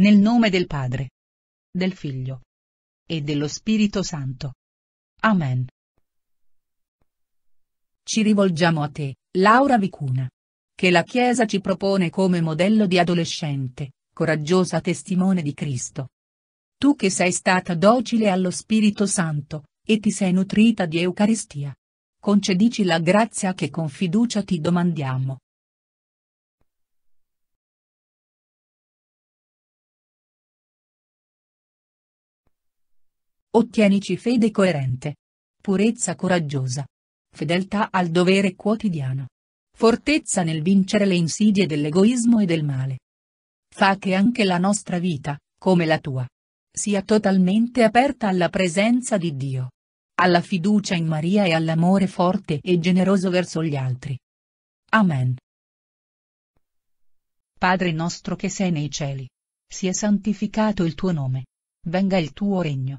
Nel nome del Padre, del Figlio e dello Spirito Santo. Amen. Ci rivolgiamo a te, Laura Vicuna. Che la Chiesa ci propone come modello di adolescente, coraggiosa testimone di Cristo. Tu che sei stata docile allo Spirito Santo, e ti sei nutrita di Eucaristia. Concedici la grazia che con fiducia ti domandiamo. Ottienici fede coerente. Purezza coraggiosa. Fedeltà al dovere quotidiano. Fortezza nel vincere le insidie dell'egoismo e del male. Fa che anche la nostra vita, come la tua, sia totalmente aperta alla presenza di Dio. Alla fiducia in Maria e all'amore forte e generoso verso gli altri. Amen. Padre nostro che sei nei cieli. Sia santificato il tuo nome. Venga il tuo regno